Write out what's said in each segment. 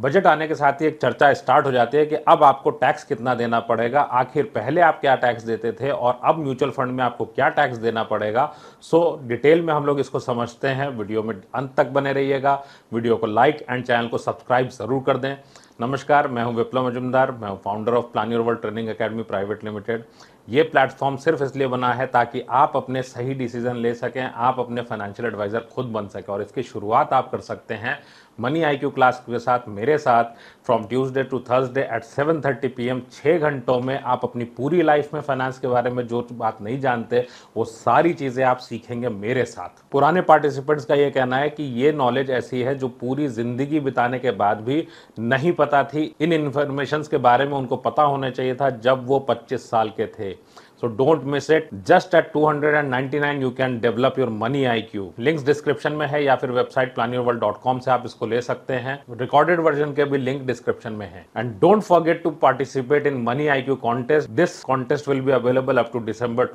budget आने के साथ ही एक चर्चा स्टार्ट हो जाती है कि अब आपको टैक्स कितना देना पड़ेगा आखिर पहले आप क्या टैक्स देते थे और अब म्यूचुअल फंड में आपको क्या टैक्स देना पड़ेगा सो डिटेल में हम लोग इसको समझते हैं वीडियो में अंत तक बने रहिएगा वीडियो को लाइक एंड चैनल को सब्सक्राइब ज़रूर कर दें नमस्कार मैं हूं विप्लव मजुमदार मैं हूं founder of plan your world training academy private limited ये प्लेटफॉर्म सिर्फ इसलिए बना है ताकि आप अपने सही डिसीजन ले सकें आप अपने फाइनेंशियल एडवाइज़र खुद बन सकें और इसकी शुरुआत आप कर सकते हैं मनी आई क्यू क्लास के साथ मेरे साथ from Tuesday to Thursday at seven thirty P M छः घंटों में आप अपनी पूरी लाइफ में फाइनेंस के बारे में जो बात नहीं जानते वो सारी चीज़ें आप सीखेंगे मेरे साथ पुराने पार्टिसिपेंट्स का ये कहना है कि ये नॉलेज ऐसी है जो पूरी ज़िंदगी बिताने के बाद भी नहीं पता पता थी इन इन्फॉर्मेशन के बारे में उनको पता होना चाहिए था जब वो पच्चीस साल के थे at two hundred and Just nine 299 can develop your money I Q links description में है या फिर वेबसाइट कॉम से आप इसको ले सकते हैं रिकॉर्डेड वर्जन के भी लिंक डिस्क्रिप्शन में है and don't forget to participate in money I Q contest this contest will be available up to December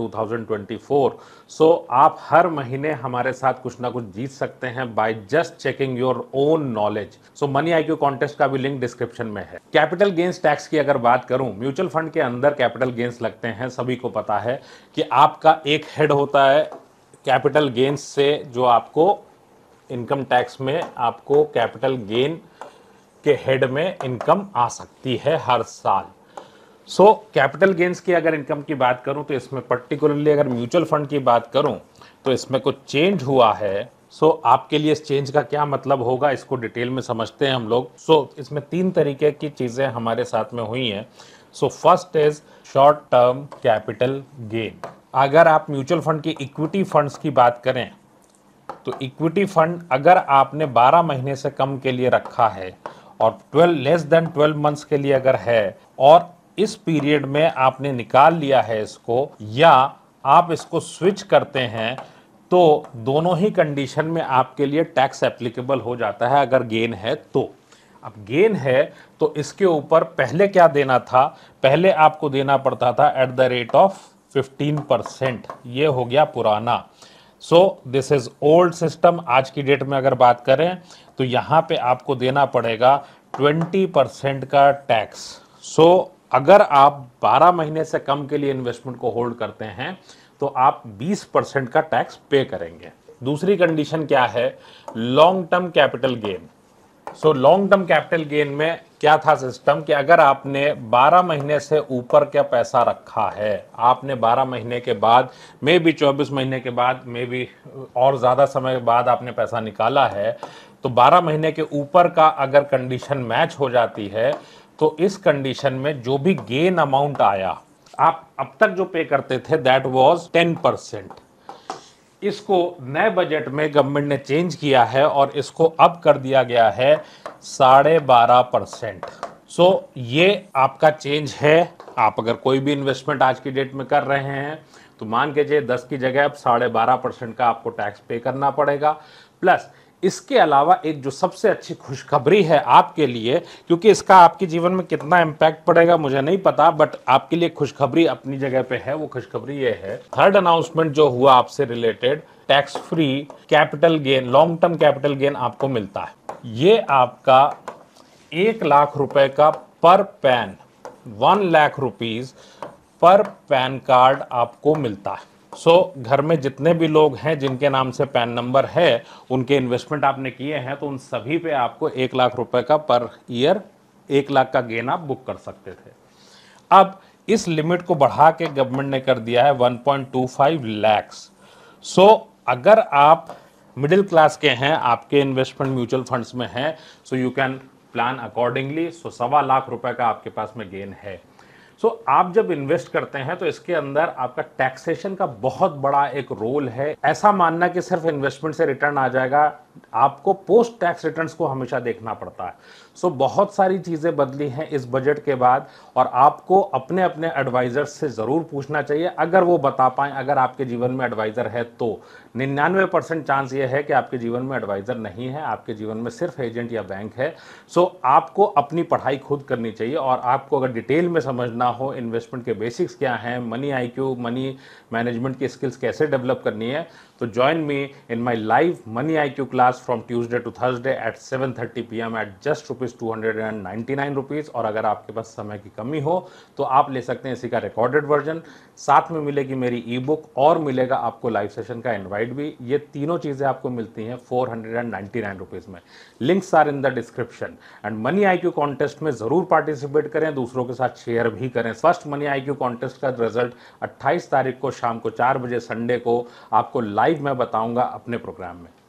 four so आप हर महीने हमारे साथ कुछ ना कुछ जीत सकते हैं by just checking your own knowledge so money I Q contest का भी लिंक डिस्क्रिप्शन में है कैपिटल गेंस टैक्स की अगर बात करूं म्यूचुअल फंड के अंदर कैपिटल गेंस लगते हैं सभी को पता है कि आपका एक हेड होता है कैपिटल गेन्स से जो आपको इनकम टैक्स में आपको कैपिटल गेन के हेड में इनकम आ सकती है हर साल सो कैपिटल गेन्स की अगर इनकम की बात करूं तो इसमें पर्टिकुलरली अगर म्यूचुअल फंड की बात करूं तो इसमें कुछ चेंज हुआ है सो so, आपके लिए इस चेंज का क्या मतलब होगा इसको डिटेल में समझते हैं हम लोग सो so, इसमें तीन तरीके की चीज़ें हमारे साथ में हुई हैं so first is short term capital gain अगर आप म्यूचुअल फंड के इक्विटी फंड्स की बात करें तो इक्विटी फंड अगर आपने 12 महीने से कम के लिए रखा है और 12 लेस देन 12 मंथ्स के लिए अगर है और इस पीरियड में आपने निकाल लिया है इसको या आप इसको स्विच करते हैं तो दोनों ही कंडीशन में आपके लिए टैक्स एप्लीकेबल हो जाता है अगर गेन है तो अब गेन है तो इसके ऊपर पहले क्या देना था पहले आपको देना पड़ता था at the rate of 15 percent ये हो गया पुराना so this is old system आज की डेट में अगर बात करें तो यहाँ पे आपको देना पड़ेगा 20 परसेंट का टैक्स सो so, अगर आप 12 महीने से कम के लिए इन्वेस्टमेंट को होल्ड करते हैं तो आप 20 परसेंट का टैक्स पे करेंगे दूसरी कंडीशन क्या है long term capital gain so long term capital gain में क्या था सिस्टम कि अगर आपने 12 महीने से ऊपर का पैसा रखा है आपने 12 महीने के बाद मे भी 24 महीने के बाद मे भी uh, और ज़्यादा समय बाद आपने पैसा निकाला है तो 12 महीने के ऊपर का अगर कंडीशन मैच हो जाती है तो इस कंडीशन में जो भी गेन अमाउंट आया आप अब तक जो पे करते थे दैट वॉज टेन परसेंट इसको नए बजट में गवर्नमेंट ने चेंज किया है और इसको अप कर दिया गया है साढ़े बारह परसेंट सो ये आपका चेंज है आप अगर कोई भी इन्वेस्टमेंट आज की डेट में कर रहे हैं तो मान के चाहिए दस की जगह अब साढ़े बारह परसेंट का आपको टैक्स पे करना पड़ेगा प्लस इसके अलावा एक जो सबसे अच्छी खुशखबरी है आपके लिए क्योंकि इसका आपके जीवन में कितना इम्पैक्ट पड़ेगा मुझे नहीं पता बट आपके लिए खुशखबरी अपनी जगह पे है वो खुशखबरी ये है थर्ड अनाउंसमेंट जो हुआ आपसे related tax free capital gain long term capital gain आपको मिलता है ये आपका एक लाख रुपए का per PAN one lakh rupees per PAN card आपको मिलता है सो so, घर में जितने भी लोग हैं जिनके नाम से पैन नंबर है उनके इन्वेस्टमेंट आपने किए हैं तो उन सभी पे आपको एक लाख रुपए का पर ईयर एक लाख का गेन आप बुक कर सकते थे अब इस लिमिट को बढ़ा के गवर्नमेंट ने कर दिया है 1.25 लैक्स सो अगर आप मिडिल क्लास के हैं आपके इन्वेस्टमेंट म्यूचुअल फंड्स में हैं so you can plan accordingly so सवा लाख रुपए का आपके पास में गेन है सो so, आप जब इन्वेस्ट करते हैं तो इसके अंदर आपका टैक्सेशन का बहुत बड़ा एक रोल है ऐसा मानना कि सिर्फ इन्वेस्टमेंट से रिटर्न आ जाएगा आपको पोस्ट टैक्स रिटर्न्स को हमेशा देखना पड़ता है सो so, बहुत सारी चीज़ें बदली हैं इस बजट के बाद और आपको अपने अपने एडवाइज़र से ज़रूर पूछना चाहिए अगर वो बता पाएँ अगर आपके जीवन में एडवाइज़र है तो निन्यानवे परसेंट चांस ये है कि आपके जीवन में एडवाइज़र नहीं है आपके जीवन में सिर्फ एजेंट या बैंक है सो so, आपको अपनी पढ़ाई खुद करनी चाहिए और आपको अगर डिटेल में समझना करना हो इन्वेस्टमेंट के बेसिक्स क्या हैं मनी आईक्यू मनी मैनेजमेंट की स्किल्स कैसे डेवलप करनी है join me in my live I Q class from Tuesday to Thursday at seven thirty P M at just rupees two hundred and rupees nine rupees और अगर आपके पास समय की कमी हो तो आप ले सकते हैं इसी का रिकॉर्डेड वर्जन साथ में मिलेगी मेरी ई बुक और मिलेगा आपको लाइव सेशन का इन्वाइट भी ये तीनों चीज़ें आपको मिलती हैं four hundred and nine rupees में links are in the description and money I Q contest में ज़रूर पार्टिसिपेट करें दूसरों के साथ शेयर भी करें first money I Q contest का रिजल्ट अट्ठाईस तारीख को शाम को चार बजे संडे को आपको लाइव स्लाइड मैं बताऊंगा अपने प्रोग्राम में